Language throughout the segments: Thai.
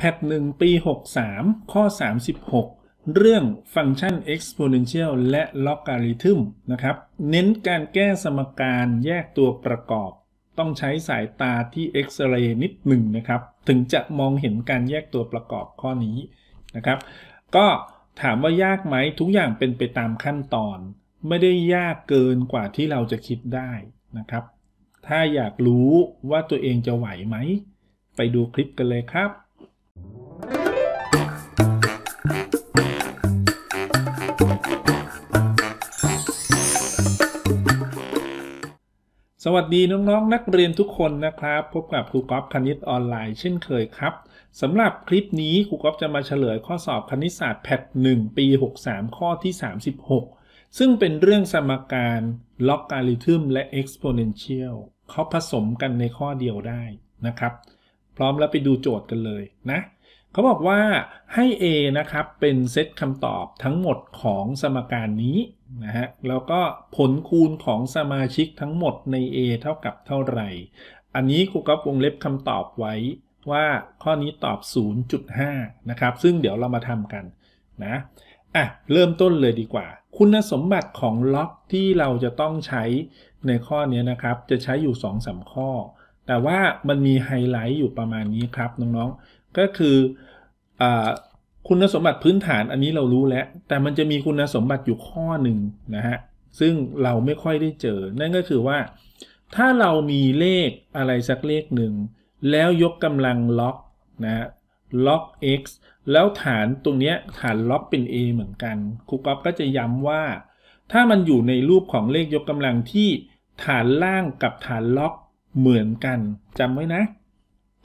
แพทหนึ่งปี 63 ข้อ 36 เรื่องฟังก์ชัน exponential และ logarithm นะครับ เน้นการแก้สมการแยกตัวประกอบ ต้องใช้สายตาที่เอ็กซเรย์นิดหนึ่งนะครับ ถึงจะมองเห็นการแยกตัวประกอบข้อนี้นะครับ ก็ถามว่ายากไหมทุกอย่างเป็นไปตามขั้นตอน ไม่ได้ยากเกินกว่าที่เราจะคิดได้นะครับ ถ้าอยากรู้ว่าตัวเองจะไหวไหม ไปดูคลิปกันเลยครับสวัสดีน้องๆนนักเรียนทุกคนนะครับ พบกับครูกอฟคณิตออนไลน์ เช่นเคยครับสำหรับคลิปนี้ครูกอฟจะมาเฉลยข้อสอบคณิตศาสตร์ แพท1ปี 63 ข้อที่ 36 ซึ่งเป็นเรื่องสมการล็อกการิทึม และ exponential เขาผสมกันในข้อเดียวได้นะครับ พร้อมแล้วไปดูโจทย์กันเลยนะเขาบอกว่าให้ A นะครับเป็นเซตคำตอบทั้งหมดของสมการนี้นะฮะแล้วก็ผลคูณของสมาชิกทั้งหมดใน A เท่ากับเท่าไหร่ อันนี้ครูก็ฟวงเล็บคำตอบไว้ว่าข้อนี้ตอบ 0.5 นะครับ ซึ่งเดี๋ยวเรามาทำกันนะอ่ะเริ่มต้นเลยดีกว่า คุณสมบัติของล็อกที่เราจะต้องใช้ในข้อนี้นะครับ จะใช้อยู่ 2-3 ข้อ แต่ว่ามันมีไฮไลท์อยู่ประมาณนี้ครับน้องๆก็คืออคุณสมบัติพื้นฐานอันนี้เรารู้แล้ว แต่มันจะมีคุณสมบัติอยู่ข้อหนึ่งนะฮะ ซึ่งเราไม่ค่อยได้เจอ นั่นก็คือว่า ถ้าเรามีเลขอะไรสักเลขหนึ่งแล้วยกกำลังล็อกนะล็อก x แล้วฐานตรงนี้ฐานล็อกเป็น a เหมือนกันครูกอฟก็จะย้ำว่า ถ้ามันอยู่ในรูปของเลขยกกำลังที่ฐานล่างกับฐานล็อกเหมือนกันจำไว้นะ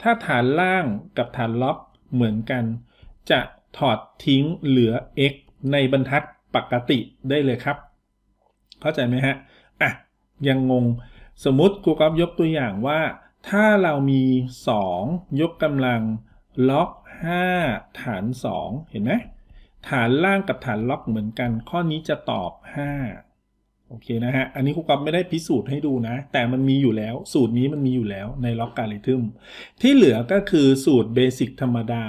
ถ้าฐานล่างกับฐานล็อกเหมือนกัน จะถอดทิ้งเหลือ x ในบรรทัดปกติได้เลยครับเข้าใจไหมฮะ อ่ะ ยังงงสมมติครูกอบยกตัวอย่างว่าถ้าเรามี 2 ยกกำลังล็อก5ฐาน2เห็นไหมฐานล่างกับฐานล็อกเหมือนกันข้อนี้จะตอบ 5โอเคนะฮะ อันนี้ครูกอบไม่ได้พิสูจน์ให้ดูนะ แต่มันมีอยู่แล้ว สูตรนี้มันมีอยู่แล้วในล็อกการิทึมที่เหลือก็คือสูตรเบสิกธรรมดา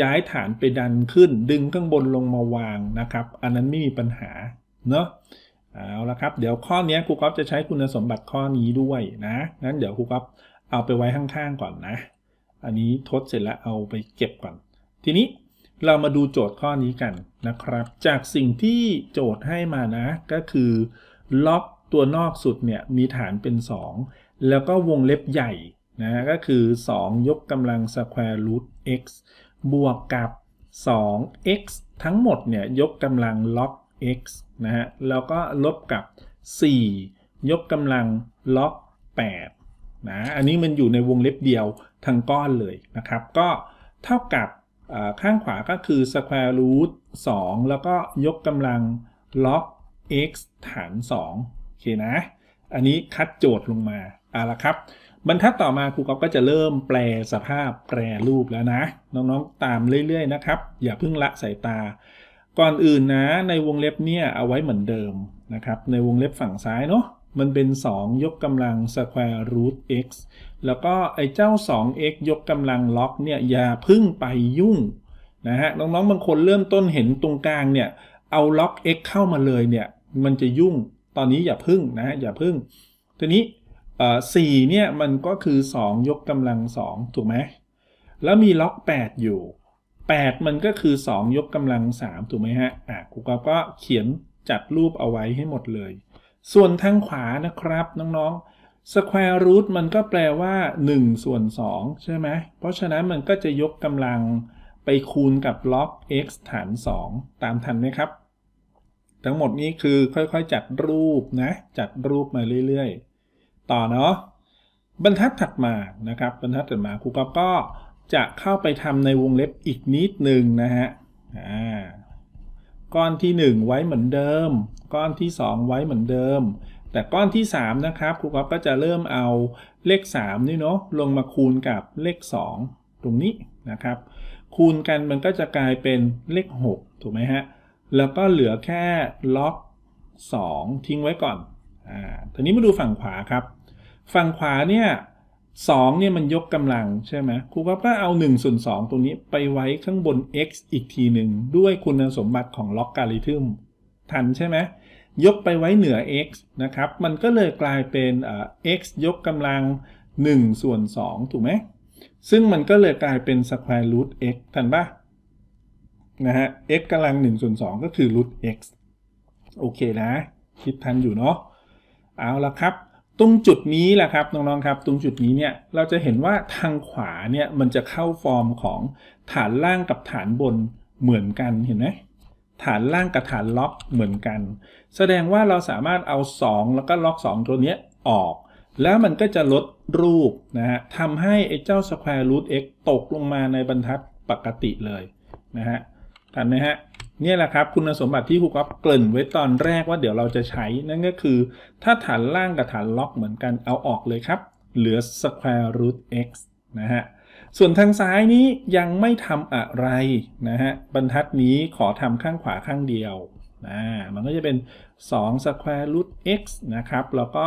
ย้ายฐานไปดันขึ้น ดึงข้างบนลงมาวางนะครับ อันนั้นไม่มีปัญหา เนาะเอาละครับ เดี๋ยวข้อนี้ครูกอฟจะใช้คุณสมบัติข้อนี้ด้วยนะ งั้นเดี๋ยวครูกอฟเอาไปไว้ข้างๆก่อนนะ อันนี้ทดเสร็จแล้วเอาไปเก็บก่อน ทีนี้เรามาดูโจทย์ข้อนี้กันนะครับ จากสิ่งที่โจทย์ให้มานะก็คือล็อกตัวนอกสุด เนี่ย มีฐานเป็น 2 แล้วก็วงเล็บใหญ่นะก็คือ 2 ยกกำลังสแควร์รูท x บวกกับ 2x ทั้งหมดเนี่ยยกกำลังล็อก x นะฮะแล้วก็ลบกับ 4 ยกกำลังล็อก8นะอันนี้ มัน อยู่ในวงเล็บเดียว ทั้ง ก้อนเลยนะครับก็ เท่ากับข้างขวาก็คือสแควร e r o o 2แล้วก็ ยกกำลังล็อก x ฐาน 2 โอเคนะ อันนี้คัดโจทย์ลงมาเอาละครับบรรทัดต่อมาครูกล์ฟก็จะเริ่มแปลสภาพแปรรูปแล้วนะ น้องๆ ตามเรื่อยๆนะครับ อย่าเพิ่งละสายตา ก่อนอื่นนะในวงเล็บเนี่ยเอาไว้เหมือนเดิม นะครับในวงเล็บฝั่งซ้ายเนาะมันเป็น 2 ยกกำลังสแควร์รูท x แล้วก็ไอ้เจ้า 2x ยกกำลังล็อกเนี่ย อย่าพึ่งไปยุ่งนะฮะน้องๆบางคนเริ่มต้นเห็นตรงกลางเนี่ยเอาล็อก x เข้ามาเลยเนี่ยมันจะยุ่ง ตอนนี้อย่าพึ่งนะฮะอย่าพึ่ง ทีนี้สี่เนี่ย มันก็คือ 2 ยกกำลัง 2 ถูกไหม แล้วมีล็อก8อยู่ 8 มันก็คือ 2 ยกกำลัง 3 ถูกไหมฮะอ่ะครูกก็เขียนจัดรูปเอาไว้ให้หมดเลย ส่วนทางขวานะครับน้องๆ square root มันก็แปลว่า 1 ส่วน 2 ใช่ไหม เพราะฉะนั้นมันก็จะยกกำลังไปคูณกับล็อก x ฐาน2ตามทันไหมครับทั้งหมดนี้คือค่อยๆจัดรูปนะจัดรูปมาเรื่อยๆต่อเนาะบรรทัดถัดมานะครับ บรรทัดถัดมาครูก๊อฟก็จะเข้าไปทำในวงเล็บอีกนิดหนึ่งนะฮะอ่าก้อนที่ 1 ไว้เหมือนเดิม ก้อนที่ 2 ไว้เหมือนเดิม แต่ก้อนที่3นะครับครูก๊อฟก็จะเริ่มเอาเลข3นี่เนาะลงมาคูณกับเลข 2 ตรงนี้นะครับคูณกันมันก็จะกลายเป็นเลข6ถูกไหมฮะแล้วก็เหลือแค่ล็อก2 ทิ้งไว้ก่อน อ่า ทีนี้มาดูฝั่งขวาครับ ฝั่งขวาเนี่ยสองเนี่ยมันยกกำลังใช่ไหม ครูก็ก็เอา1ส่วนสตรงนี้ไปไว้ข้างบน x อีกทีหนึ่งด้วยคุณสมบัติของล็อกการิทึมทันใช่ไหม ยกไปไว้เหนือ x นะครับ มันก็เลยกลายเป็น x ยกกำลัง 1 ส่วน2ถูกไหม ซึ่งมันก็เลยกลายเป็น square root x ทันปะนะฮะ x กำลัง1ส่วน2ก็คือรูท x โอเคนะคิดทันอยู่เนาะเอาละครับ ตรงจุดนี้แหละครับน้องๆครับตรงจุดนี้เนี่ยเราจะเห็นว่าทางขวาเนี่ยมันจะเข้าฟอร์มของฐานล่างกับฐานบนเหมือนกันเห็นไหมฐานล่างกับฐานล็อกเหมือนกัน แสดงว่าเราสามารถเอา 2 แล้วก็ล็อก2ตัวนี้ออก แล้วมันก็จะลดรูปนะฮะทำให้ไอ้เจ้า square root x ตกลงมาในบรรทัดปกติเลยนะฮะกันนะฮะนี่แหละครับคุณสมบัติที่ครูก๊อฟเกริ่นไว้ตอนแรกว่าเดี๋ยวเราจะใช้ นั่นก็คือถ้าฐานล่างกับฐานล็อกเหมือนกันเอาออกเลยครับ เหลือ square root x นะฮะ ส่วนทางซ้ายนี้ยังไม่ทำอะไรนะฮะบรรทัดนี้ขอทำข้างขวาข้างเดียวนะมันก็จะเป็น2 square root x นะครับ แล้วก็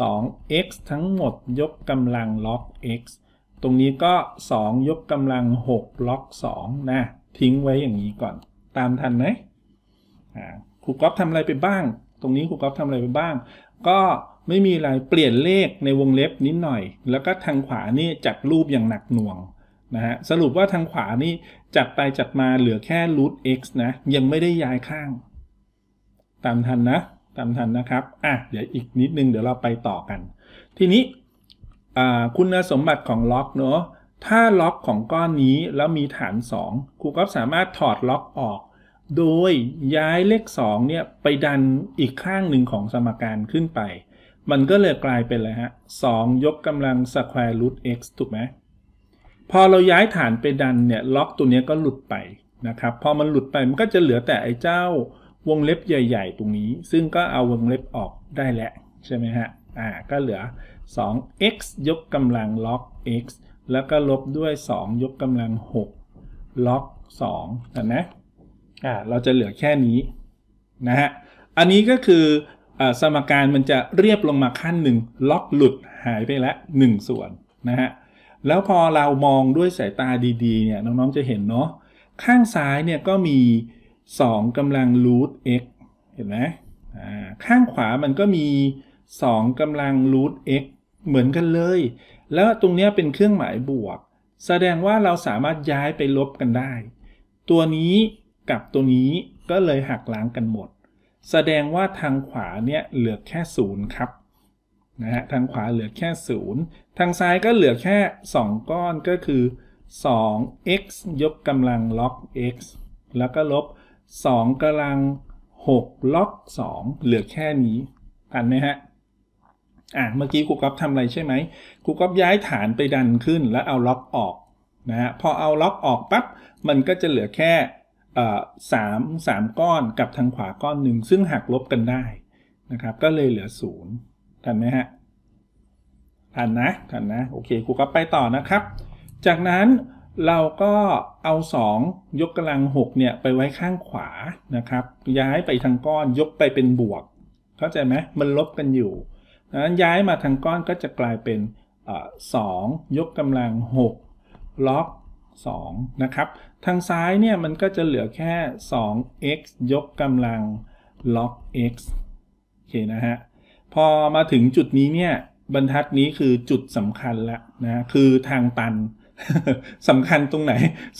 2x ทั้งหมดยกกำลังล็อก x ตรงนี้ก็ 2 ยกกำลัง6ล็อก2นะทิ้งไว้อย่างนี้ก่อนตามทันไหมครูก๊อฟทำอะไรไปบ้าง ตรงนี้ครูก๊อฟทำอะไรไปบ้าง ก็ไม่มีอะไร เปลี่ยนเลขในวงเล็บนิดหน่อย แล้วก็ทางขวานี่จัดรูปอย่างหนักหน่วงนะฮะ สรุปว่าทางขวานี่จัดไปจัดมาเหลือแค่ root x นะ ยังไม่ได้ย้ายข้าง ตามทันนะ ตามทันนะครับ อ่ะเดี๋ยวอีกนิดนึงเดี๋ยวเราไปต่อกัน ทีนี้คุณสมบัติของล็อกเนาะถ้าล็อกของก้อนนี้แล้วมีฐาน2ครูก็สามารถถอดล็อกออก โดยย้ายเลข2เนี่ย ไปดันอีกข้างหนึ่งของสมการขึ้นไป มันก็เลยกลายเป็นอะไรฮะ 2 ยกกำลังสแควร์รูท x ถูกไหม พอเราย้ายฐานไปดันเนี่ยล็อกตัวนี้ก็หลุดไป นะครับ พอมันหลุดไปมันก็จะเหลือแต่ไอ้เจ้าวงเล็บใหญ่ ๆ ตรงนี้ ซึ่งก็เอาวงเล็บออกได้แล้วใช่ไหมฮะ อ่าก็เหลือ 2x ยกกำลังล็อก x แล้วก็ลบด้วย 2 ยกกำลัง6ล็อก2เห็นไหมอ่า เราจะเหลือแค่นี้นะฮะ อันนี้ก็คืออสมการมันจะเรียบลงมาขั้นหนึ่งล็อกหลุดหายไปละ1ส่วนนะฮะ แล้วพอเรามองด้วยสายตาดีๆเนี่ยน้อง ๆ จะเห็นเนาะ ข้างซ้ายเนี่ยก็มี 2กำลังรูท x เห็นไหมข้างขวามันก็มี 2กำลังรูท x เหมือนกันเลยแล้วตรงนี้เป็นเครื่องหมายบวก แสดงว่าเราสามารถย้ายไปลบกันได้ ตัวนี้กับตัวนี้ก็เลยหักล้างกันหมด แสดงว่าทางขวาเนี่ยเหลือแค่ศูนย์ครับนะฮะทางขวาเหลือแค่ศูนย์ทางซ้ายก็เหลือแค่ 2 ก้อนก็คือ 2x ยกกำลังล็อก x แล้วก็ลบ 2กำลัง6ล็อก2เหลือแค่นี้กันไหมฮะอ่ะเมื่อกี้ครูก๊อฟทำอะไรใช่ไหมครูก๊อฟย้ายฐานไปดันขึ้น แล้วเอาล็อกออกนะฮะ พอเอาล็อกออกปั๊บ มันก็จะเหลือแค่สามสามก้อนกับทางขวาก้อนหนึ่งซึ่งหักลบกันได้นะครับ ก็เลยเหลือศูนย์ทันไหมฮะทันนะทันนะ โอเคครูกฟไปต่อนะครับ จากนั้นเราก็เอา 2 ยกกำลัง6เนี่ยไปไว้ข้างขวานะครับย้ายไปทางก้อนยกไปเป็นบวกเข้าใจไหมมันลบกันอยู่ดังนั้นย้ายมาทางก้อนก็จะกลายเป็นสองยกกำลัง6ล็อก2นะครับ ทางซ้าย เนี่ย มันก็จะเหลือแค่ 2x ยกกำลังล็อก x โอเคนะฮะพอมาถึงจุดนี้ เนี่ยบรรทัดนี้คือจุดสำคัญละ นะคือทางตันสำคัญตรงไหน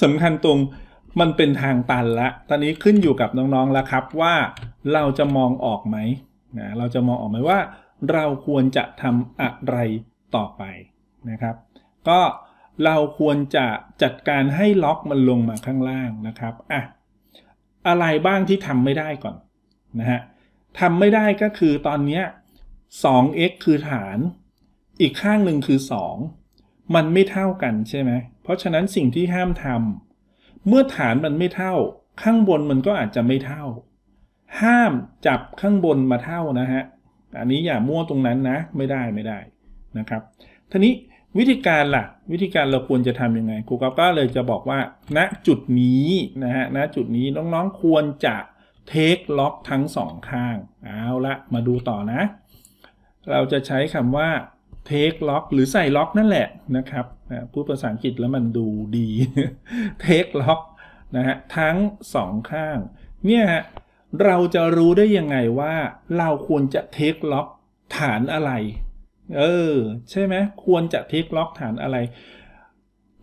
สำคัญ ตรง มันเป็นทางตันละตอนนี้ขึ้นอยู่กับน้องๆแล้วครับว่าเราจะมองออกไหมนะเราจะมองออกไหมว่าเราควรจะทำอะไรต่อไปนะครับ ก็เราควรจะจัดการให้ล็อกมันลงมาข้างล่างนะครับอ่ะอะไรบ้างที่ทำไม่ได้ก่อนนะฮะทำไม่ได้ก็คือตอนนี้ 2x คือฐาน อีกข้างหนึ่งคือ2 มันไม่เท่ากันใช่ไหมเพราะฉะนั้นสิ่งที่ห้ามทำเมื่อฐานมันไม่เท่า ข้างบนมันก็อาจจะไม่เท่า ห้ามจับข้างบนมาเท่านะฮะอันนี้อย่ามั่วตรงนั้นนะ ไม่ได้ไม่ได้นะครับทีนี้วิธีการล่ะวิธีการเราควรจะทํำยังไงครูกอก็เลยจะบอกว่าณจุดนี้นะฮะณจุดนี้น้องๆควรจะเทคล็อกทั้งสองข้างเอาละมาดูต่อนะ เราจะใช้คำว่า take lock หรือใส่ล็อก นั่นแหละนะครับพูดภาษาอังกฤษแล้วมันดูดี take lock นะฮะทั้งสองข้างเนี่ยฮะเราจะรู้ได้ยังไงว่า เราควรจะเทคล็อก ฐานอะไรเออใช่ไหมควรจะเทคล็อกฐานอะไร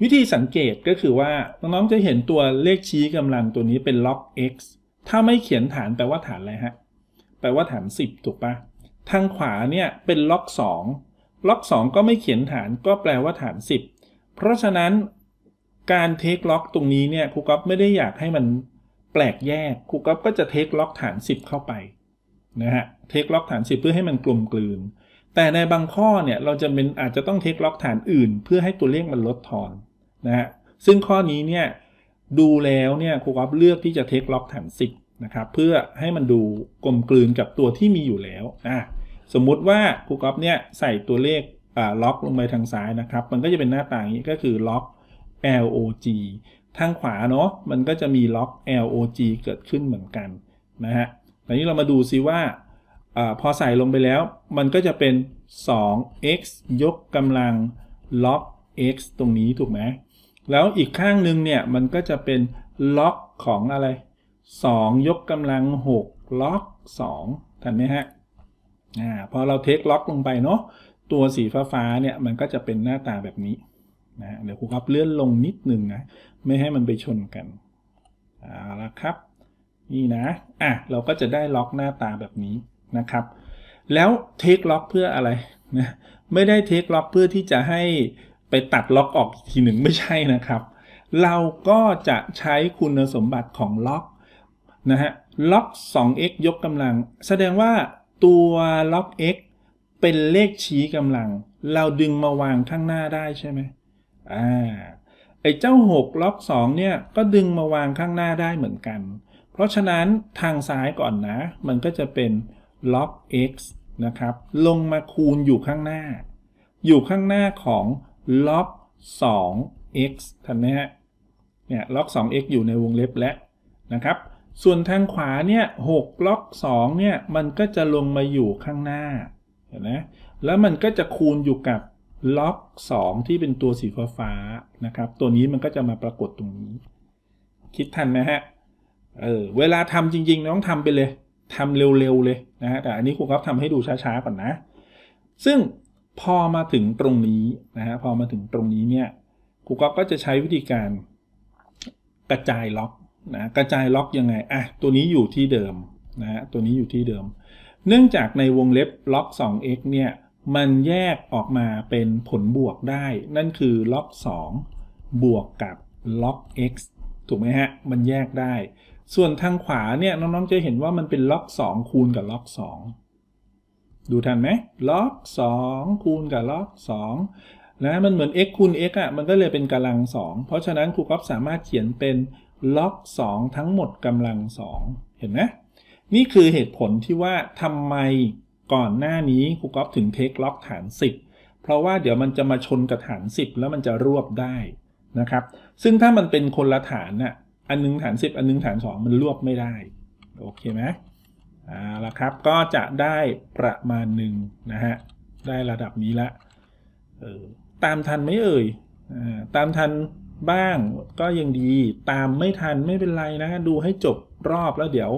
วิธีสังเกตก็คือว่าน้องๆจะเห็นตัวเลขชี้กำลังตัว นี้เป็นล็อก x ถ้าไม่เขียนฐานแปลว่าฐานอะไรฮะแปลว่าฐาน 10 ถูกปะทางขวาเนี่ยเป็นล็อก2ล็อก2ก็ไม่เขียนฐาน ก็แปลว่าฐาน 10 เพราะฉะนั้นการเทคล็อก ตรงนี้เนี่ยครูก๊อฟไม่ได้อยากให้มันแปลกแยกครูก๊อฟก็จะเทคล็อกฐาน 10 เข้าไปนะฮะเทคล็อกฐาน 10 เพื่อให้มันกลมกลืน แต่ในบางข้อเนี่ยเราจะเป็นอาจจะต้องเทคล็อกฐานอื่น เพื่อให้ตัวเลขมันลดทอนนะฮะซึ่งข้อนี้เนี่ยดูแล้วเนี่ยครูก๊อฟเลือกที่จะเทคล็อกฐาน 10นะครับเพื่อให้มันดูกลมกลืนกับตัวที่มีอยู่แล้วนะสมมุติว่าครูก๊อฟเนี่ยใส่ตัวเลขอ่าล็อกลงไปทางซ้ายนะครับมันก็จะเป็นหน้าต่างนี้ก็คือล็อก log ทางขวาเนาะมันก็จะมีล็อก log เกิดขึ้นเหมือนกันนะฮะ ตอนนี้เรามาดูซิว่าอพอใส่ลงไปแล้วมันก็จะเป็น 2x ยกกำลังล็อก x ตรงนี้ถูกไหมแล้วอีกข้างหนึ่งเนี่ย มันก็จะเป็นล็อกของอะไร 2 ยกกำลัง6ล็อก2ถูกไหมฮะอะพอเราเทคล็อกลงไปเนาะตัวสีฟ้าฟ้าเนี่ย มันก็จะเป็นหน้าตาแบบนี้นะเดี๋ยวครูครับเลื่อนลงนิดหนึ่งนะไม่ให้มันไปชนกันเอาละครับ นี่นะ อ่ะ เราก็จะได้ล็อกหน้าตาแบบนี้นะครับ แล้วเทคล็อกเพื่ออะไรนะ ไม่ได้เทคล็อก เพื่อที่จะให้ไปตัดล็อกออกทีหนึ่ง ไม่ใช่นะครับ เราก็จะใช้คุณสมบัติของล็อกนะฮะล็อก 2x ยกกำลัง แสดงว่าตัวล็อก x เป็นเลขชี้กำลัง เราดึงมาวางข้างหน้าได้ใช่ไหมอ่าไอ้เจ้า 6ล็อก2เนี่ยก็ดึงมาวางข้างหน้าได้เหมือนกัน เพราะฉะนั้นทางซ้ายก่อนนะมันก็จะเป็นล็อก x นะครับ ลงมาคูณอยู่ข้างหน้า อยู่ข้างหน้าของล็อก 2x ทันไหมฮะเนี่ยล็อก 2x อยู่ในวงเล็บแล้วนะครับ ส่วนทางขวาเนี่ย6ล็อก2เนี่ยมันก็จะลงมาอยู่ข้างหน้าเห็นไหมแล้วมันก็จะคูณอยู่กับล็อก2ที่เป็นตัว สีฟ้านะครับ ตัวนี้ มัน ก็จะมาปรากฏตรงนี้ คิดทันไหมฮะ เออเวลาทำจริงๆต้องทำไป เลยทำเร็ว ๆ เลย นะฮะแต่อันนี้ครูกรอบทำให้ดูช้า ๆ ก่อน นะ ซึ่งพอมาถึงตรงนี้ นะฮะพอมาถึงตรงนี้ เนี่ยครูก็จะใช้วิธีการกระจายล็อกนะกระจายล็อกยังไงอ่ะตัวนี้อยู่ที่เดิมนะฮะตัวนี้อยู่ที่เดิม เนื่องจากในวงเล็บล็อก 2x เนี่ยมันแยกออกมาเป็นผลบวกได้ นั่นคือล็อก2บวกกับล็อก x ถูกไหมฮะ มันแยกได้ ส่วนทางขวาเนี่ย น้องๆจะเห็นว่ามันเป็นล็อก2คูณกับล็อก2ดูทันไหมล็อก2คูณกับล็อก2นะมันเหมือน x คูณ x อ่ะมันก็เลยเป็นกำลัง 2 เพราะฉะนั้นครูก๊อฟสามารถเขียนเป็นล็อก2ทั้งหมดกำลัง 2 เห็นไหมนี่คือเหตุผลที่ว่าทำไมก่อนหน้านี้ครูกอฟถึงเทคล็อกฐาน 10 เพราะว่าเดี๋ยวมันจะมาชนกับฐาน 10 แล้วมันจะรวบได้นะครับ ซึ่งถ้ามันเป็นคนละฐานน่ะอันนึงฐาน 10 อันนึงฐาน2 มันรวบไม่ได้โอเคไหมอ่าละครับ ก็จะได้ประมาณหนึ่งนะฮะได้ระดับนี้ ละเออตามทันไม่เอ่ยตามทันบ้างก็ยังดีตามไม่ทันไม่เป็นไร นะดูให้จบรอบแล้วเดี๋ยว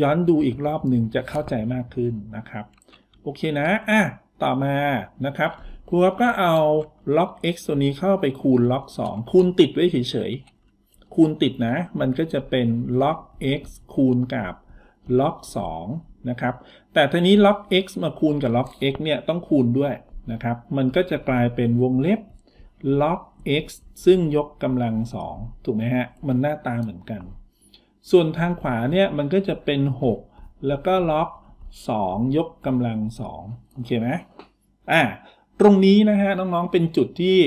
ย้อนดูอีกรอบหนึ่งจะเข้าใจมากขึ้นนะครับ โอเคนะอ่ะต่อมานะครับครูครับก็เอาล็อก x ตัวนี้เข้าไปคูณล็อก2คูณติดไว้เฉย ๆ คูณติดนะมันก็จะเป็นล็อก x คูณกับล็อก2นะครับแต่ทีนี้ล็อก x มาคูณกับล็อก x เนี่ยต้องคูณด้วยนะครับมันก็จะกลายเป็นวงเล็บล็อก x ซึ่งยกกำลัง2ถูกไหมฮะมันหน้าตาเหมือนกันส่วนทางขวาเนี่ยมันก็จะเป็น 6 แล้วก็ล็อก2ยกกำลัง2โอเคไหมอ่าตรงนี้นะฮะ น้องๆ เป็นจุดที่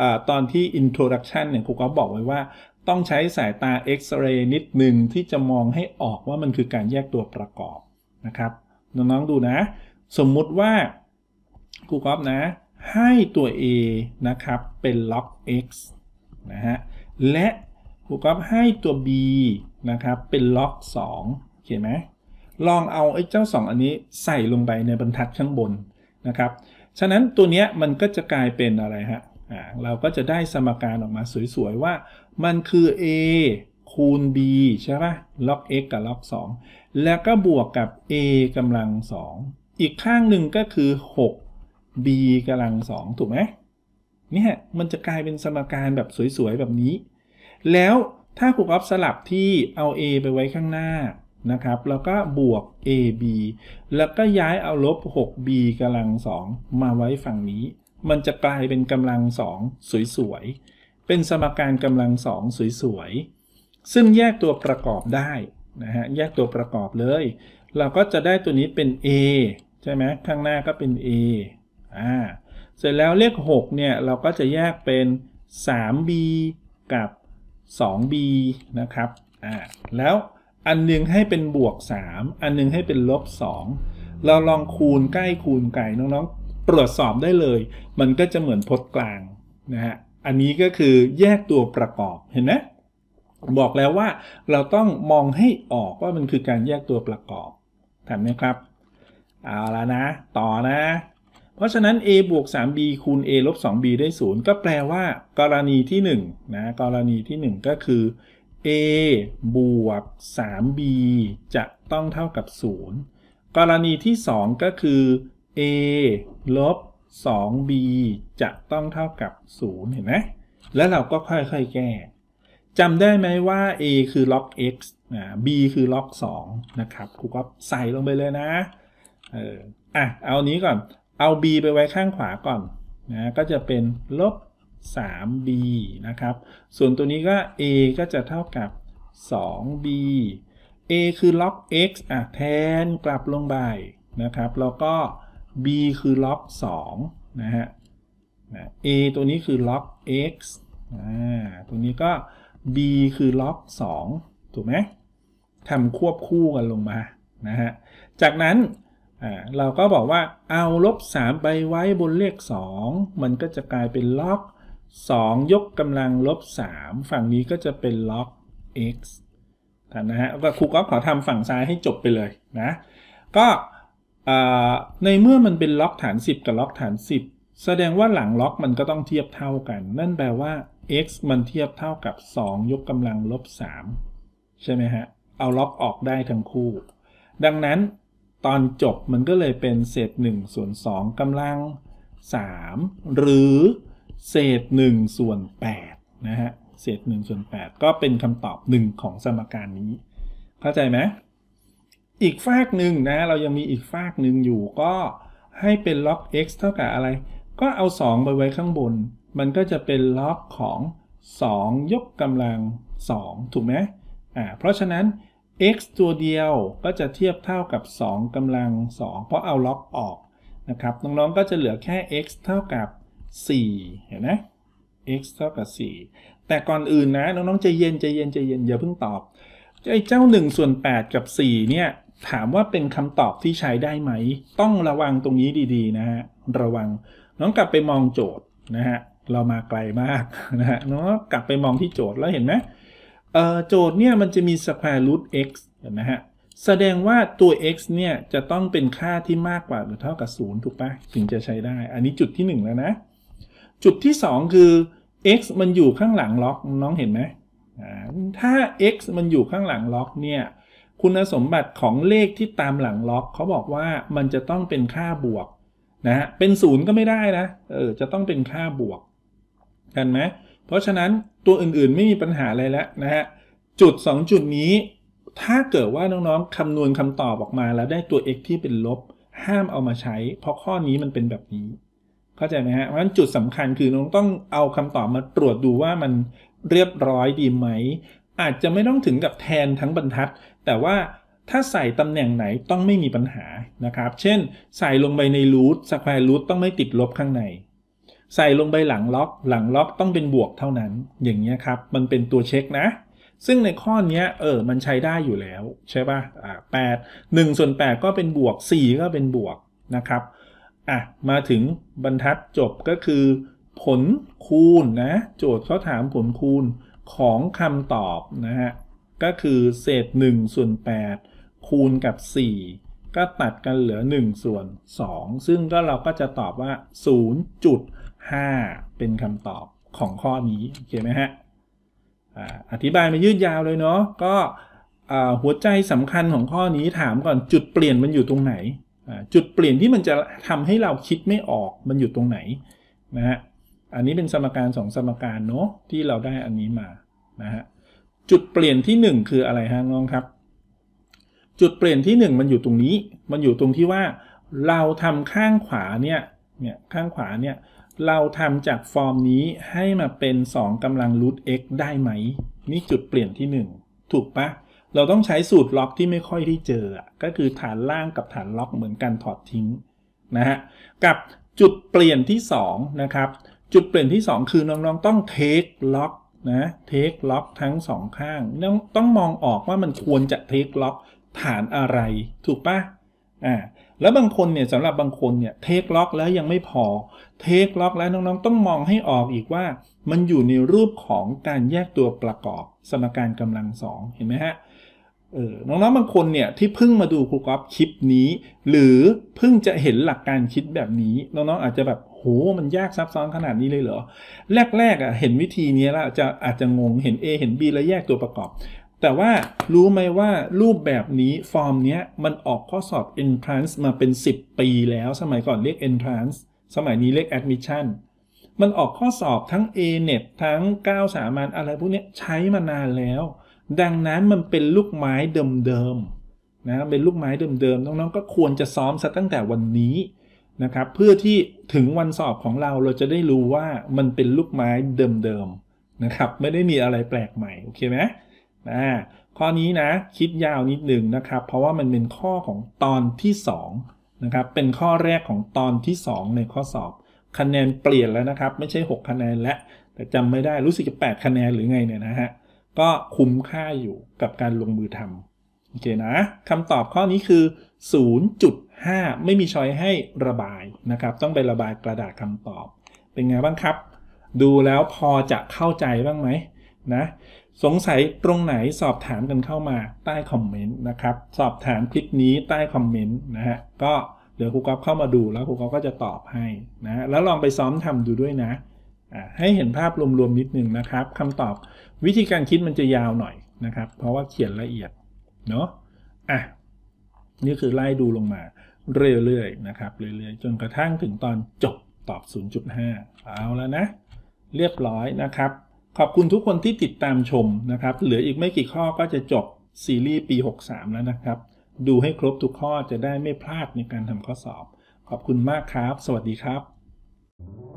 อตอนที่ introduction เนี่ยครูก็บอกไว้ว่า ต้องใช้สายตาเอ็กซเรย์นิดหนึ่งที่จะมองให้ออกว่ามันคือการแยกตัวประกอบ นะครับ น้องๆดูนะ สมมุติว่าครูก็นะ ให้ตัว A นะครับ เป็นล็อก x นะฮะ และครูก็ให้ตัว b นะครับ เป็นล็อก2เขียนไหมลองเอาไอ้เจ้า 2 อันนี้ใส่ลงไปในบรรทัดข้างบน นะครับ ฉะนั้นตัวเนี้ยมันก็จะกลายเป็นอะไรฮะอ่าเราก็จะได้สมการออกมาสวย ๆ ว่า มันคือ a คูณ b ใช่ปะ่ะล็อก x กับล็อก2แล้วก็บวกกับ a กำลัง 2 อีกข้างหนึ่งก็คือ 6b กำลัง 2ถูกไหมเนี่ยมันจะกลายเป็นสมการแบบสวยๆแบบนี้ แล้วถ้าครูออฟสลับที่เอา a ไปไว้ข้างหน้านะครับแล้วก็บวก ab แล้วก็ย้ายเอาลบ 6b กำลัง 2 มาไว้ฝั่งนี้ มันจะกลายเป็นกำลัง 2 สวยๆ เป็นสมการกำลัง 2 สวยๆ ซึ่งแยกตัวประกอบได้นะฮะแยกตัวประกอบเลยเราก็จะได้ตัวนี้เป็น a ใช่ไหมข้างหน้าก็เป็น a อ่าเสร็จแล้วเลข 6 เนี่ย เราก็จะแยกเป็น 3b กับ 2b นะครับอ่าแล้วอันนึงให้เป็นบวก3อันนึงให้เป็นลบ2 เราลองคูณใกล้คูณไกลน้องๆตรวจสอบได้เลย มันก็จะเหมือนพจน์กลางนะฮะอันนี้ก็คือแยกตัวประกอบเห็นไหมบอกแล้วว่าเราต้องมองให้ออกว่ามันคือการแยกตัวประกอบทำไหมครับเอาแล้วนะต่อนะเพราะฉะนั้น a บวก 3b คูณ a ลบ 2b ได้ 0 ก็แปลว่ากรณีที่1นะกรณีที่ 1 ก็คือ a บวก 3b จะต้องเท่ากับ 0 กรณีที่ 2 ก็คือ a ลบ 2b จะต้องเท่ากับ 0 เห็นไหมแล้วเราก็ค่อยๆแก้ จำได้ไหมว่า a คือ log x นะ b คือ log 2 นะครับครูก็ใส่ลงไปเลยนะ เออ อ่ะ เอานี้ก่อนเอา b ไปไว้ข้างขวาก่อนนะ ก็จะเป็นลบ 3b นะครับ ส่วนตัวนี้ก็ a ก็จะเท่ากับ 2b a คือล็อก x อ่ะแทนกลับลงไปนะครับ แล้วก็ b คือล็อก2นะฮะ a ตัวนี้คือล็อก x อ่าตัวนี้ก็ b คือล็อก2ถูกไหมทำควบคู่กันลงมา นะฮะ จากนั้นเราก็บอกว่าเอาลบ3ไปไว้บนเลข 2 มันก็จะกลายเป็นล็อก2ยกกำลังลบ3ฝั่งนี้ก็จะเป็นล็อก x นะฮะก็ครูก็ขอทำฝั่งซ้ายให้จบไปเลยนะก็ในเมื่อมันเป็นล็อกฐาน 10 กับล็อกฐาน 10 แสดงว่าหลังล็อกมันก็ต้องเทียบเท่ากัน นั่นแปลว่า x มันเทียบเท่ากับ 2ยกกำลังลบ3ใช่ไหมฮะเอาล็อกออกได้ทั้งคู่ ดังนั้นตอนจบมันก็เลยเป็นเศษ1ส่วน 2กำลัง 3 หรือ เศษ1ส่วน8นะฮะเศษ1ส่วน 8 ก็เป็นคำตอบ 1 ของสมการนี้ เข้าใจไหมอีกฟากหนึ่งนะ เรายังมีอีกฟากหนึ่งอยู่ก็ให้เป็นล o อก x เท่ากับอะไร ก็เอา 2ไปไว้ข้างบน มันก็จะเป็นล o อของ2 ยกกำลัง 2ถูกไหมอ่าเพราะฉะนั้น x ตัวเดียวก็จะเทียบเท่ากับ 2 กำลัง 2 เพราะเอาล็อกออกนะครับ น้องๆ ก็จะเหลือแค่ x เท่ากับ4เห็นไหม x เท่ากับ 4 แต่ก่อนอื่นนะ น้องๆ ใจเย็นใจเย็นใจเย็นอย่าเพิ่งตอบไอ้เจ้า 1 ส่วน 8 กับ 4 เนี่ย ถามว่าเป็นคำตอบที่ใช้ได้ไหม ต้องระวังตรงนี้ดี ๆ นะฮะ ระวัง น้องกลับไปมองโจทย์นะฮะ เรามาไกลมากนะฮะน้องกลับไปมองที่โจทย์แล้วเห็นไหมโจทย์เนี่ยมันจะมี square root x เห็นไหมฮะแสดงว่าตัว x เนี่ยจะต้องเป็นค่าที่มากกว่าหรือเท่ากับ0ถูกปะถึงจะใช้ได้อันนี้จุดที่ 1 แล้วนะ จุดที่ 2 คือ x มันอยู่ข้างหลังล็อกน้องเห็นไหม ถ้า x มันอยู่ข้างหลังล็อกเนี่ย คุณสมบัติของเลขที่ตามหลังล็อกเขาบอกว่ามันจะต้องเป็นค่าบวกนะฮะเป็นศูนย์ก็ไม่ได้นะเออจะต้องเป็นค่าบวกเห็นไหมเพราะฉะนั้นตัวอื่นๆไม่มีปัญหาอะไรแล้วนะฮะจุด 2 จุดนี้ ถ้าเกิดว่าน้องๆคำนวณคำตอบออกมา แล้วได้ตัว x ที่เป็นลบห้ามเอามาใช้ เพราะข้อนี้มันเป็นแบบนี้เข้าใจไหมฮะเพราะฉะนั้นจุดสำคัญคือน้องต้องเอาคำตอบมาตรวจดูว่ามันเรียบร้อยดีไหมอาจจะไม่ต้องถึงกับแทนทั้งบรรทัด แต่ว่าถ้าใส่ตำแหน่งไหนต้องไม่มีปัญหานะครับเช่น ใส่ลงไปในรูทสแควร์รูทต้องไม่ติดลบข้างในใส่ลงไปหลังล็อก หลังล็อกต้องเป็นบวกเท่านั้น อย่างเงี้ยครับ มันเป็นตัวเช็คนะ ซึ่งในข้อนี้เออ มันใช้ได้อยู่แล้วใช่ปะ่ะ อ่าแปดหนึ่งส่วนแปดก็เป็นบวก สี่ก็เป็นบวก นะครับ อ่ะ มาถึงบรรทัดจบก็คือผลคูณนะ โจทย์เขาถามผลคูณของคำตอบนะฮะ ก็คือเศษ1ส่วน8คูณกับ 4 ก็ตัดกันเหลือ1ส่วน2ซึ่งก็เราก็จะตอบว่า0 5 เป็นคำตอบของข้อนี้โอเคไหมฮะอธิบายมายืดยาวเลยเนาะ ก็หัวใจสำคัญของข้อนี้ถามก่อน จุดเปลี่ยนมันอยู่ตรงไหน จุดเปลี่ยนที่มันจะทำให้เราคิดไม่ออกมันอยู่ตรงไหนนะฮะ อันนี้เป็นสมการสองสมการเนาะที่เราได้อันนี้มานะฮะจุดเปลี่ยนที่ 1 คืออะไรฮะน้องครับ จุดเปลี่ยนที่ 1 มันอยู่ตรงนี้มันอยู่ตรงที่ว่าเราทำข้างขวาเนี่ยเนี่ยข้างขวาเนี่ยเราทำจากฟอร์มนี้ให้มาเป็น 2กำลังรูท x ได้ไหม นี่จุดเปลี่ยนที่ 1 ถูกปะเราต้องใช้สูตรล็อกที่ไม่ค่อยได้เจอ ก็คือฐานล่างกับฐานล็อกเหมือนกันถอดทิ้งนะฮะกับจุดเปลี่ยนที่ 2 นะครับ จุดเปลี่ยนที่ 2 คือน้อง ๆ ต้องเทคล็อกนะเทคล็อกทั้ง 2 ข้าง้งต้องมองออกว่ามันควรจะเทคล็อกฐานอะไร ถูกปะอ่าแล้วบางคนเนี่ยสำหรับบางคนเนี่ยเทคล็อกแล้วยังไม่พอ เทคล็อกแล้วน้องๆต้องมองให้ออกอีกว่ามันอยู่ในรูปของการแยกตัวประกอบ สมการกำลังสองเห็นไหมฮะเออน้องๆบางคนเนี่ยที่เพิ่งมาดูครูกอล์ฟคลิปนี้ หรือเพิ่งจะเห็นหลักการคิดแบบนี้น้องๆอาจจะแบบโหมันยากซับซ้อนขนาดนี้เลยเหรอ แรกๆอ่ะเห็นวิธีนี้แล้วจะอาจจะงงเห็น A เห็น B แล้วแยกตัวประกอบแต่ว่ารู้ไหมว่ารูปแบบนี้ฟอร์มเนี้ยมันออกข้อสอบ entrance มาเป็น 10 ปีแล้วสมัยก่อนเรียก entrance สมัยนี้เรียก admission มันออกข้อสอบทั้ง A-net ทั้ง9สามัญอะไรพวกนี้ใช้มานานแล้ว ดังนั้นมันเป็นลูกไม้เดิมๆนะเป็นลูกไม้เดิมๆน้องๆก็ควรจะซ้อมซะตั้งแต่วันนี้นะครับเพื่อที่ถึงวันสอบของเราเราจะได้รู้ว่ามันเป็นลูกไม้เดิมๆนะครับไม่ได้มีอะไรแปลกใหม่โอเคไหมนะข้อนี้นะคิดยาว นิดหนึ่งนะครับเพราะว่ามันเป็นข้อของตอนที่2นะครับเป็นข้อแรกของตอนที่ 2 ในข้อสอบ คะแนนเปลี่ยนแล้วนะครับ ไม่ใช่ 6 คะแนนและแต่จำไม่ได้รู้สึกจะ8คะแนนหรือไงเนี่ยนะฮะก็คุ้มค่าอยู่กับการลงมือทำโอเคนะคำตอบข้อนี้คือ 0.5 ไม่มีชอยให้ระบายนะครับต้องไประบายกระดาษคำตอบ เป็นไงบ้างครับ ดูแล้วพอจะเข้าใจบ้างไหมนะสงสัยตรงไหนสอบถามกันเข้ามาใต้คอมเมนต์นะครับ สอบถามคลิปนี้ใต้คอมเมนต์นะฮะก็เดี๋ยว ครูกอฟเข้ามาดูแล้ว ครูกอฟก็จะตอบให้นะแล้วลองไปซ้อม ทำ ดูด้วยนะ ให้เห็นภาพรวม ๆ นิด นึง นะครับคำตอบวิธีการคิดมันจะยาวหน่อยนะครับ เพราะว่าเขียนละเอียด เนาะอ่ะนี่ คือไล่ดูลงมา เรื่อยๆนะครับ เรื่อยๆจนกระทั่งถึงตอนจบตอบ 0.5เอาแล้วนะ เรียบร้อยนะครับขอบคุณทุกคนที่ติดตามชมนะครับ เหลืออีกไม่กี่ข้อก็จะจบ ซีรีส์ปี 63 แล้วนะครับ ดูให้ครบทุกข้อจะได้ไม่พลาดในการทำข้อสอบ ขอบคุณมากครับ สวัสดีครับ